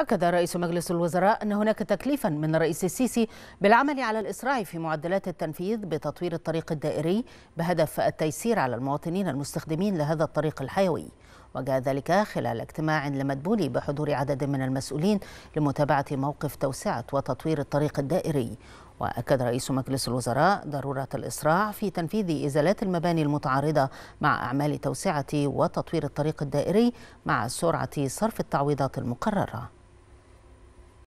أكد رئيس مجلس الوزراء أن هناك تكليفا من الرئيس السيسي بالعمل على الإسراع في معدلات التنفيذ بتطوير الطريق الدائري بهدف التيسير على المواطنين المستخدمين لهذا الطريق الحيوي وجاء ذلك خلال اجتماع لمدبولي بحضور عدد من المسؤولين لمتابعة موقف توسعة وتطوير الطريق الدائري وأكد رئيس مجلس الوزراء ضرورة الإسراع في تنفيذ إزالات المباني المتعارضة مع أعمال توسعة وتطوير الطريق الدائري مع سرعة صرف التعويضات المقررة